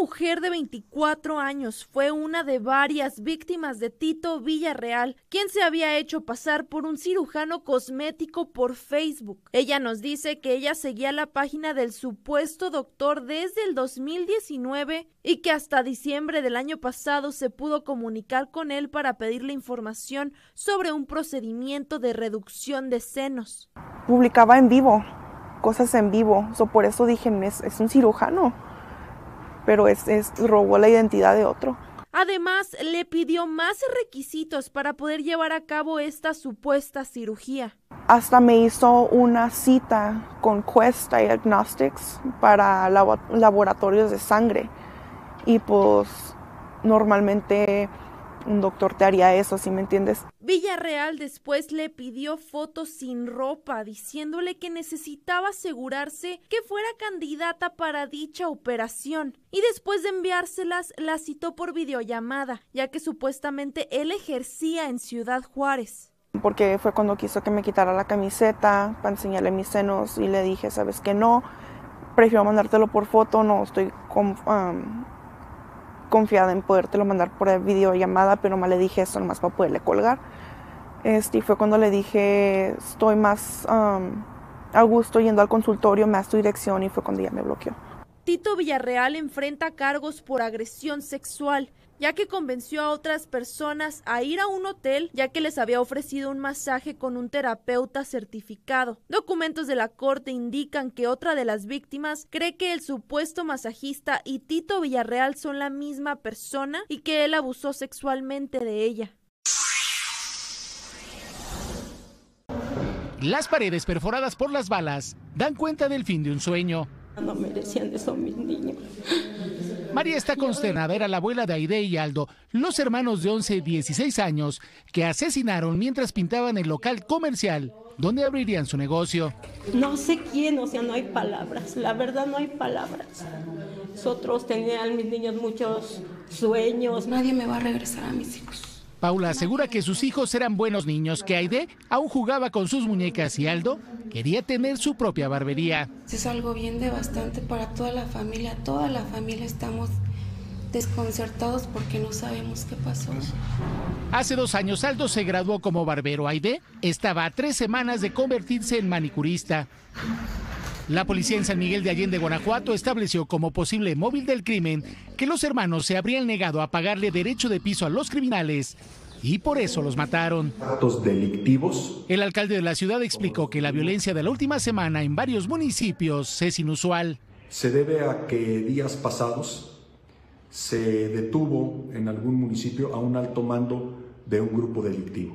mujer de 24 años fue una de varias víctimas de Tito Villarreal, quien se había hecho pasar por un cirujano cosmético por Facebook. Ella nos dice que ella seguía la página del supuesto doctor desde el 2019 y que hasta diciembre del año pasado se pudo comunicar con él para pedirle información sobre un procedimiento de reducción de senos. Publicaba en vivo, cosas en vivo, so, por eso dije, es un cirujano pero es, robó la identidad de otro. Además, le pidió más requisitos para poder llevar a cabo esta supuesta cirugía. Hasta me hizo una cita con Quest Diagnostics para laboratorios de sangre. Y pues normalmente un doctor te haría eso, si me entiendes. Villarreal después le pidió fotos sin ropa, diciéndole que necesitaba asegurarse que fuera candidata para dicha operación, y después de enviárselas la citó por videollamada, ya que supuestamente él ejercía en Ciudad Juárez. Porque fue cuando quiso que me quitara la camiseta para enseñarle mis senos y le dije, sabes que no, prefiero mandártelo por foto, no estoy con, confiada en podértelo mandar por videollamada, pero más le dije eso nomás para poderle colgar. Este, y fue cuando le dije, estoy más a gusto yendo al consultorio, me das tu dirección y fue cuando ella me bloqueó. Tito Villarreal enfrenta cargos por agresión sexual ya que convenció a otras personas a ir a un hotel ya que les había ofrecido un masaje con un terapeuta certificado. Documentos de la corte indican que otra de las víctimas cree que el supuesto masajista y Tito Villarreal son la misma persona y que él abusó sexualmente de ella. Las paredes perforadas por las balas dan cuenta del fin de un sueño. No merecían eso mis niños. María está consternada, era la abuela de Aide y Aldo, los hermanos de 11 y 16 años que asesinaron mientras pintaban el local comercial donde abrirían su negocio. No sé quién, o sea, no hay palabras, la verdad no hay palabras. Nosotros tenían mis niños muchos sueños. Nadie me va a regresar a mis hijos. Paula asegura que sus hijos eran buenos niños, que Aide aún jugaba con sus muñecas y Aldo quería tener su propia barbería. Es algo bien de bastante para toda la familia. Toda la familia estamos desconcertados porque no sabemos qué pasó. Hace dos años Aldo se graduó como barbero. Aide estaba a tres semanas de convertirse en manicurista. La policía en San Miguel de Allende, Guanajuato, estableció como posible móvil del crimen que los hermanos se habrían negado a pagarle derecho de piso a los criminales y por eso los mataron. Actos delictivos. El alcalde de la ciudad explicó que la violencia de la última semana en varios municipios es inusual. Se debe a que días pasados se detuvo en algún municipio a un alto mando de un grupo delictivo.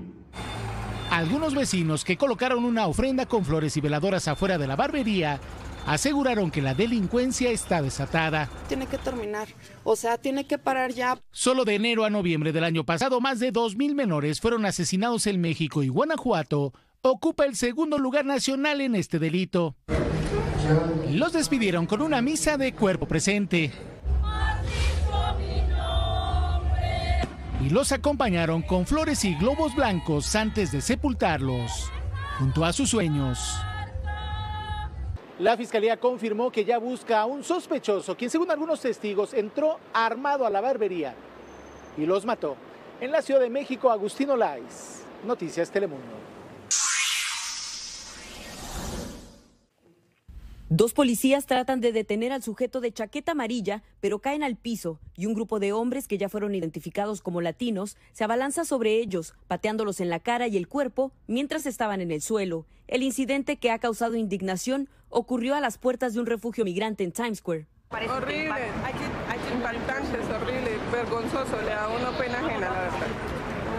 Algunos vecinos que colocaron una ofrenda con flores y veladoras afuera de la barbería aseguraron que la delincuencia está desatada. Tiene que terminar, o sea, tiene que parar ya. Solo de enero a noviembre del año pasado, más de 2.000 menores fueron asesinados en México y Guanajuato. Ocupa el segundo lugar nacional en este delito. Los despidieron con una misa de cuerpo presente. y los acompañaron con flores y globos blancos antes de sepultarlos junto a sus sueños. La fiscalía confirmó que ya busca a un sospechoso, quien según algunos testigos entró armado a la barbería y los mató. En la Ciudad de México, Agustino Lais, Noticias Telemundo. Dos policías tratan de detener al sujeto de chaqueta amarilla, pero caen al piso y un grupo de hombres que ya fueron identificados como latinos se abalanza sobre ellos, pateándolos en la cara y el cuerpo mientras estaban en el suelo. El incidente que ha causado indignación ocurrió a las puertas de un refugio migrante en Times Square. horrible, hay es horrible, vergonzoso, le da una pena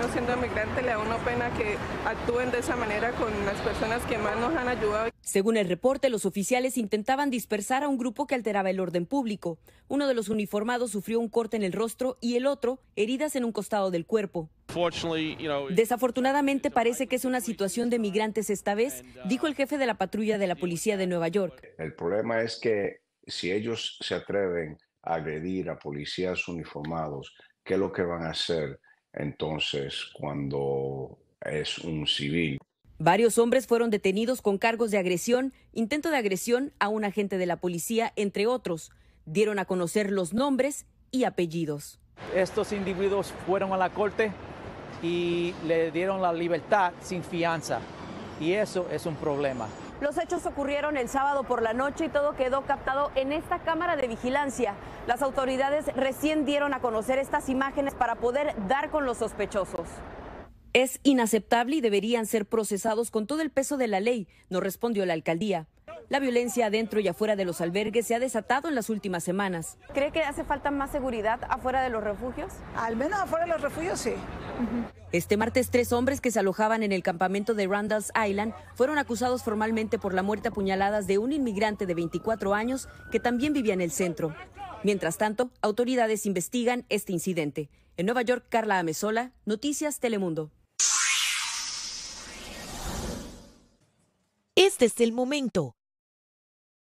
siendo migrante le da una pena que actúen de esa manera con las personas que más nos han ayudado. Según el reporte, los oficiales intentaban dispersar a un grupo que alteraba el orden público. Uno de los uniformados sufrió un corte en el rostro y el otro heridas en un costado del cuerpo. Desafortunadamente parece que es una situación de migrantes esta vez, dijo el jefe de la patrulla de la policía de Nueva York. El problema es que si ellos se atreven a agredir a policías uniformados, ¿qué es lo que van a hacer entonces cuando es un civil. Varios hombres fueron detenidos con cargos de agresión, intento de agresión a un agente de la policía, entre otros. Dieron a conocer los nombres y apellidos. Estos individuos fueron a la corte y le dieron la libertad sin fianza. Y eso es un problema. Los hechos ocurrieron el sábado por la noche y todo quedó captado en esta cámara de vigilancia. Las autoridades recién dieron a conocer estas imágenes para poder dar con los sospechosos. Es inaceptable y deberían ser procesados con todo el peso de la ley, nos respondió la alcaldía. La violencia adentro y afuera de los albergues se ha desatado en las últimas semanas. ¿Cree que hace falta más seguridad afuera de los refugios? Al menos afuera de los refugios sí. Este martes, tres hombres que se alojaban en el campamento de Randall's Island fueron acusados formalmente por la muerte a puñaladas de un inmigrante de 24 años que también vivía en el centro. Mientras tanto, autoridades investigan este incidente. En Nueva York, Carla Amesola, Noticias Telemundo. Este es el momento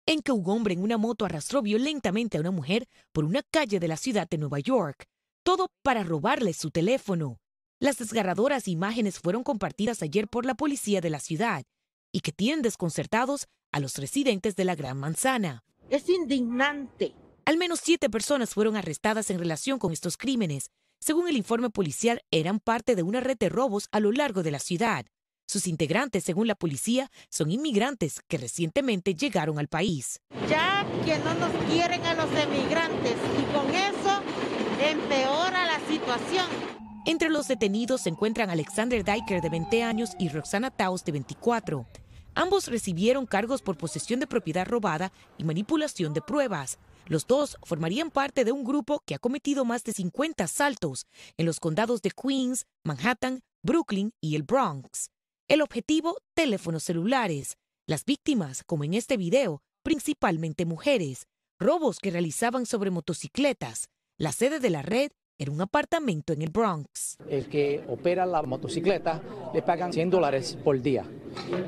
en que un hombre en una moto arrastró violentamente a una mujer por una calle de la ciudad de Nueva York, todo para robarle su teléfono. Las desgarradoras imágenes fueron compartidas ayer por la policía de la ciudad y que tienen desconcertados a los residentes de la Gran Manzana. Es indignante. Al menos siete personas fueron arrestadas en relación con estos crímenes. Según el informe policial, eran parte de una red de robos a lo largo de la ciudad. Sus integrantes, según la policía, son inmigrantes que recientemente llegaron al país. Ya que no nos quieren a los emigrantes y con eso empeora la situación. Entre los detenidos se encuentran Alexander Diker, de 20 años, y Roxana Taos, de 24. Ambos recibieron cargos por posesión de propiedad robada y manipulación de pruebas. Los dos formarían parte de un grupo que ha cometido más de 50 asaltos en los condados de Queens, Manhattan, Brooklyn y el Bronx. El objetivo, teléfonos celulares. Las víctimas, como en este video, principalmente mujeres. Robos que realizaban sobre motocicletas. La sede de la red era un apartamento en el Bronx. El que opera la motocicleta le pagan 100 dólares por día.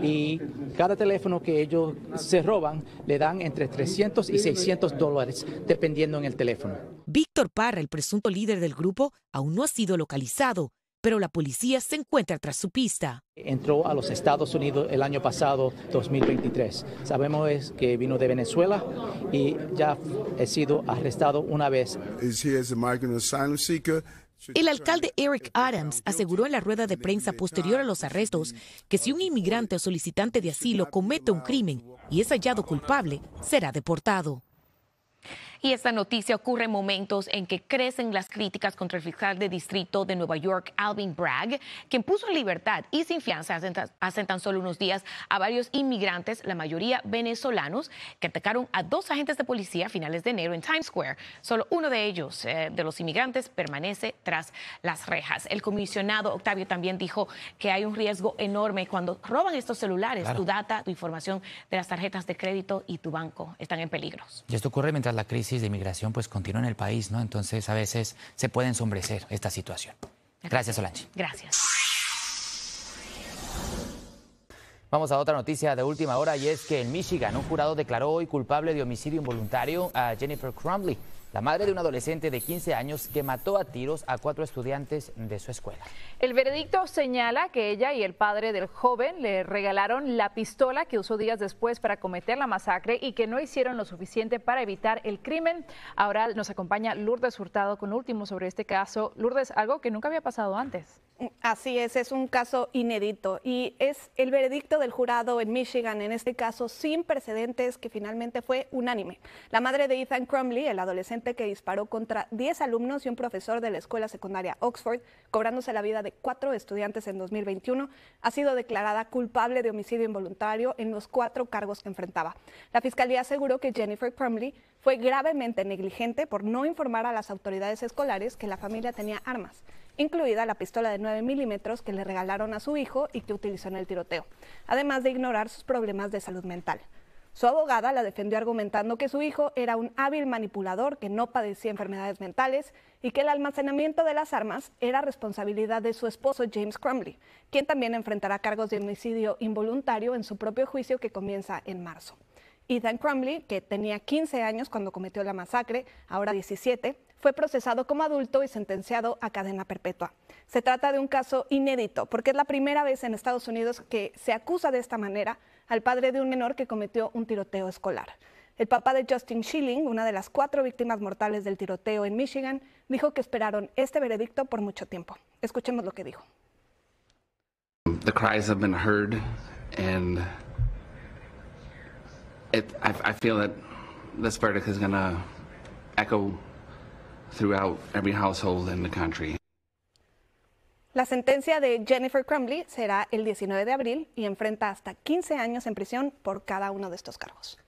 Y cada teléfono que ellos se roban le dan entre 300 y 600 dólares, dependiendo en el teléfono. Víctor Parra, el presunto líder del grupo, aún no ha sido localizado, pero la policía se encuentra tras su pista. Entró a los Estados Unidos el año pasado, 2023. Sabemos es que vino de Venezuela y ya ha sido arrestado una vez. El alcalde Eric Adams aseguró en la rueda de prensa posterior a los arrestos que si un inmigrante o solicitante de asilo comete un crimen y es hallado culpable, será deportado. Y esta noticia ocurre en momentos en que crecen las críticas contra el fiscal de distrito de Nueva York, Alvin Bragg, quien puso en libertad y sin fianza hace, tan solo unos días a varios inmigrantes, la mayoría venezolanos, que atacaron a dos agentes de policía a finales de enero en Times Square. Solo uno de ellos, eh, de los inmigrantes, permanece tras las rejas. El comisionado Octavio también dijo que hay un riesgo enorme cuando roban estos celulares, tu data, tu información de las tarjetas de crédito y tu banco están en peligro. Y esto ocurre mientras la crisis de inmigración pues continúa en el país, ¿no? Entonces a veces se puede ensombrecer esta situación. Gracias, Solange. Gracias. Vamos a otra noticia de última hora y es que en Michigan un jurado declaró hoy culpable de homicidio involuntario a Jennifer Crumley la madre de un adolescente de 15 años que mató a tiros a cuatro estudiantes de su escuela. El veredicto señala que ella y el padre del joven le regalaron la pistola que usó días después para cometer la masacre y que no hicieron lo suficiente para evitar el crimen. Ahora nos acompaña Lourdes Hurtado con último sobre este caso. Lourdes, algo que nunca había pasado antes. Así es, es un caso inédito y es el veredicto del jurado en Michigan, en este caso sin precedentes, que finalmente fue unánime. La madre de Ethan Crumley, el adolescente que disparó contra 10 alumnos y un profesor de la escuela secundaria Oxford, cobrándose la vida de cuatro estudiantes en 2021, ha sido declarada culpable de homicidio involuntario en los cuatro cargos que enfrentaba. La fiscalía aseguró que Jennifer Crumley fue gravemente negligente por no informar a las autoridades escolares que la familia tenía armas incluida la pistola de 9 milímetros que le regalaron a su hijo y que utilizó en el tiroteo, además de ignorar sus problemas de salud mental. Su abogada la defendió argumentando que su hijo era un hábil manipulador que no padecía enfermedades mentales y que el almacenamiento de las armas era responsabilidad de su esposo James Crumley, quien también enfrentará cargos de homicidio involuntario en su propio juicio que comienza en marzo. Ethan Crumley, que tenía 15 años cuando cometió la masacre, ahora 17, fue procesado como adulto y sentenciado a cadena perpetua. Se trata de un caso inédito porque es la primera vez en Estados Unidos que se acusa de esta manera al padre de un menor que cometió un tiroteo escolar. El papá de Justin Schilling, una de las cuatro víctimas mortales del tiroteo en Michigan, dijo que esperaron este veredicto por mucho tiempo. Escuchemos lo que dijo. The cries have been heard and it, I, I, feel that this verdict is going to echo throughout every household in the country. La sentencia de Jennifer Crumley será el 19 de abril y enfrenta hasta 15 años en prisión por cada uno de estos cargos.